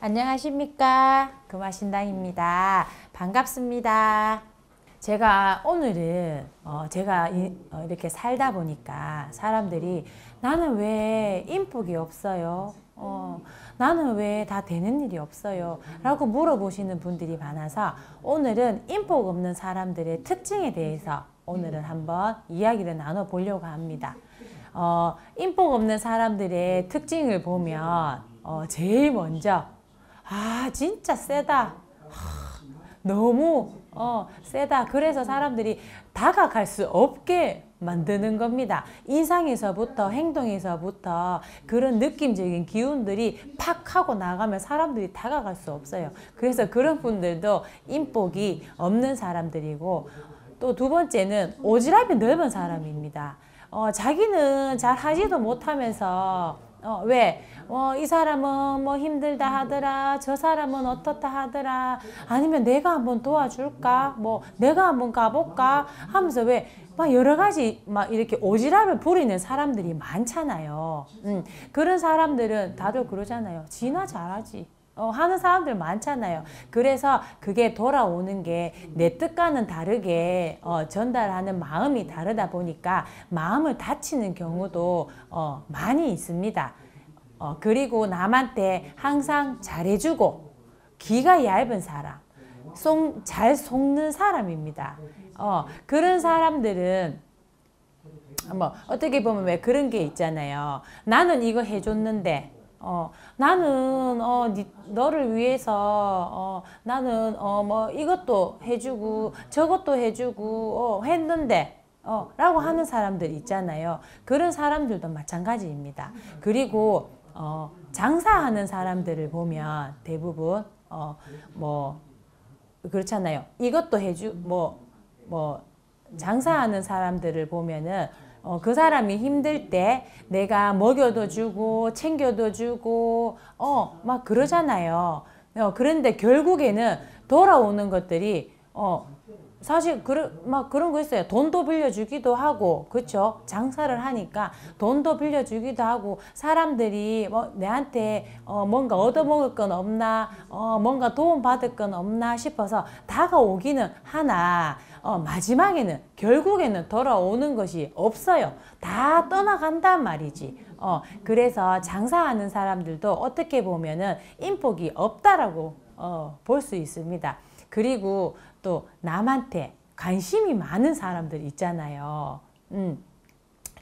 안녕하십니까 금화신당입니다 반갑습니다 제가 오늘은 어 제가 이, 어 이렇게 살다 보니까 사람들이 나는 왜 인복이 없어요 어, 나는 왜 다 되는 일이 없어요? 라고 물어보시는 분들이 많아서 오늘은 인복 없는 사람들의 특징에 대해서 오늘은 한번 이야기를 나눠보려고 합니다. 어, 인복 없는 사람들의 특징을 보면 어, 제일 먼저 아 진짜 세다. 너무 어, 세다. 그래서 사람들이 다가갈 수 없게 만드는 겁니다. 인상에서부터 행동에서부터 그런 느낌적인 기운들이 팍 하고 나가면 사람들이 다가갈 수 없어요. 그래서 그런 분들도 인복이 없는 사람들이고 또 두 번째는 오지랖이 넓은 사람입니다. 어, 자기는 잘 하지도 못하면서 어, 왜? 어, 이 사람은 뭐 힘들다 하더라. 저 사람은 어떻다 하더라. 아니면 내가 한번 도와줄까? 뭐 내가 한번 가볼까? 하면서 왜? 막 여러 가지 막 이렇게 오지랖을 부리는 사람들이 많잖아요. 음, 그런 사람들은 다들 그러잖아요. 지나 잘하지. 어, 하는 사람들 많잖아요. 그래서 그게 돌아오는 게 내 뜻과는 다르게 어, 전달하는 마음이 다르다 보니까 마음을 다치는 경우도 어, 많이 있습니다. 어, 그리고 남한테 항상 잘해주고 귀가 얇은 사람, 속, 잘 속는 사람입니다. 어, 그런 사람들은 뭐 어떻게 보면 왜 그런 게 있잖아요. 나는 이거 해줬는데 어, 나는 어, 니, 너를 위해서 어, 나는 어, 뭐 이것도 해주고 저것도 해주고 어, 했는데 어, 라고 하는 사람들 있잖아요. 그런 사람들도 마찬가지입니다. 그리고 어, 장사하는 사람들을 보면 대부분 어, 뭐 그렇잖아요. 이것도 해주 뭐뭐 뭐 장사하는 사람들을 보면은 어, 그 사람이 힘들 때 내가 먹여도 주고 챙겨도 주고 어 막 그러잖아요. 어, 그런데 결국에는 돌아오는 것들이 어 사실 그러, 막 그런 거 있어요. 돈도 빌려주기도 하고 그렇죠. 장사를 하니까 돈도 빌려주기도 하고 사람들이 뭐 내한테 어, 뭔가 얻어먹을 건 없나 어, 뭔가 도움받을 건 없나 싶어서 다가오기는 하나 어, 마지막에는 결국에는 돌아오는 것이 없어요. 다 떠나간단 말이지. 어, 그래서 장사하는 사람들도 어떻게 보면은 인복이 없다라고 어, 볼 수 있습니다. 그리고 또 남한테 관심이 많은 사람들 있잖아요. 음.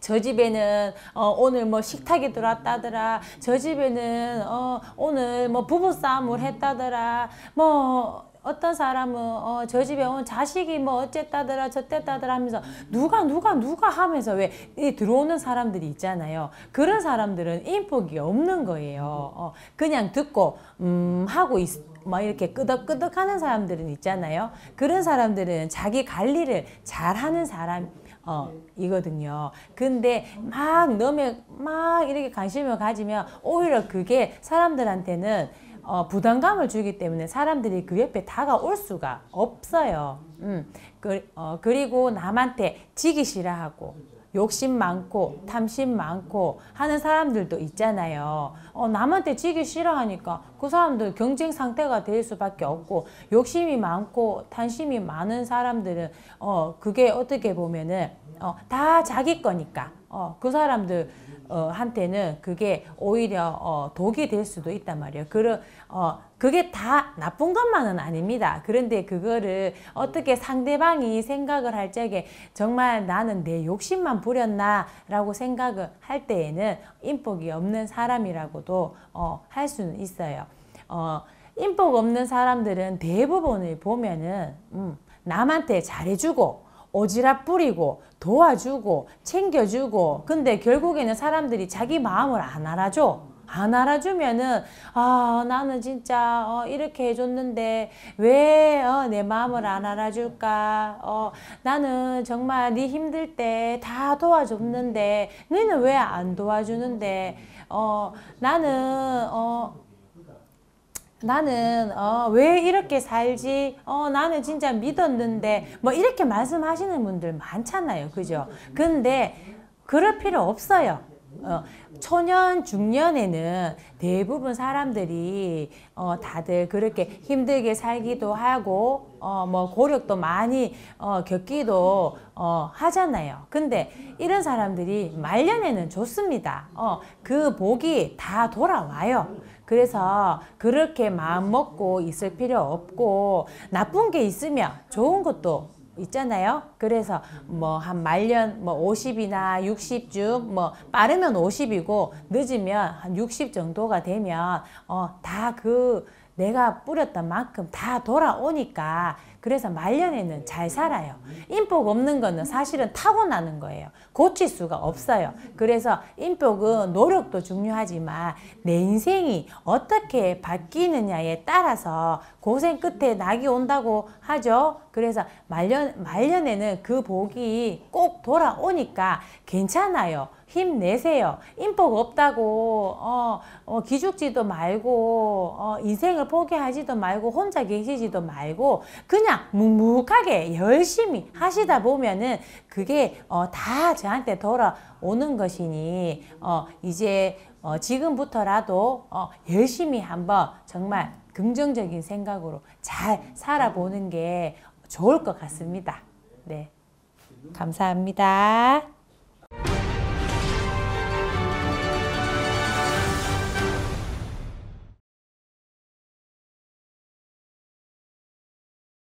저 집에는 어, 오늘 뭐 식탁이 들어왔다더라 저 집에는 어, 오늘 뭐 부부싸움을 했다더라 뭐 어떤 사람은 어, 저 집에 온 자식이 뭐 어쨌다더라 저쨌다더라 하면서 누가 누가 누가 하면서 왜 들어오는 사람들이 있잖아요. 그런 사람들은 인폭이 없는 거예요. 어, 그냥 듣고 음 하고 있, 막 뭐 이렇게 끄덕끄덕 하는 사람들은 있잖아요. 그런 사람들은 자기 관리를 잘 하는 사람, 어, 이거든요. 근데 막 너무 막 이렇게 관심을 가지면 오히려 그게 사람들한테는 어, 부담감을 주기 때문에 사람들이 그 옆에 다가올 수가 없어요. 음, 그, 어, 그리고 남한테 지기 싫어하고 욕심 많고 탐심 많고 하는 사람들도 있잖아요. 어, 남한테 지기 싫어하니까 그 사람들 경쟁 상태가 될 수밖에 없고 욕심이 많고 탐심이 많은 사람들은 어, 그게 어떻게 보면은 어, 다 자기 거니까 어, 그 사람들 어, 한테는 그게 오히려 어, 독이 될 수도 있단 말이에요. 그런 어, 그게 다 나쁜 것만은 아닙니다. 그런데 그거를 어떻게 상대방이 생각을 할 적에 정말 나는 내 욕심만 부렸나라고 생각을 할 때에는 인복이 없는 사람이라고도 어, 할 수는 있어요. 어, 인복 없는 사람들은 대부분을 보면은 음, 남한테 잘해주고 오지랖 뿌리고 도와주고 챙겨주고 근데 결국에는 사람들이 자기 마음을 안 알아줘. 안 알아주면은 아 나는 진짜 어, 이렇게 해줬는데 왜내 어, 마음을 안 알아줄까 어, 나는 정말 네 힘들 때 다 도와줬는데 너는 왜 안 도와주는데 어, 나는 어, 나는 어, 왜 이렇게 살지? 어, 나는 진짜 믿었는데 뭐 이렇게 말씀하시는 분들 많잖아요. 그죠? 근데 그럴 필요 없어요. 어, 초년, 중년에는 대부분 사람들이 어, 다들 그렇게 힘들게 살기도 하고 어, 뭐 고력도 많이 어, 겪기도 어, 하잖아요. 근데 이런 사람들이 말년에는 좋습니다. 어, 그 복이 다 돌아와요. 그래서 그렇게 마음 먹고 있을 필요 없고 나쁜 게 있으면 좋은 것도 있잖아요. 그래서 뭐한 말년 뭐 50이나 60쯤 뭐 빠르면 50이고 늦으면 한 60 정도가 되면 어다그 내가 뿌렸던 만큼 다 돌아오니까 그래서 말년에는 잘 살아요. 인복 없는 거는 사실은 타고나는 거예요. 고칠 수가 없어요. 그래서 인복은 노력도 중요하지만 내 인생이 어떻게 바뀌느냐에 따라서 고생 끝에 낙이 온다고 하죠. 그래서 말년, 말년에는 그 복이 꼭 돌아오니까 괜찮아요. 힘내세요. 인복 없다고 어, 어, 기죽지도 말고 어, 인생을 포기하지도 말고 혼자 계시지도 말고 그냥 묵묵하게 열심히 하시다 보면은 그게 어, 다 저한테 돌아오는 것이니 어, 이제 어, 지금부터라도 어, 열심히 한번 정말 긍정적인 생각으로 잘 살아보는 게 좋을 것 같습니다. 네. 감사합니다.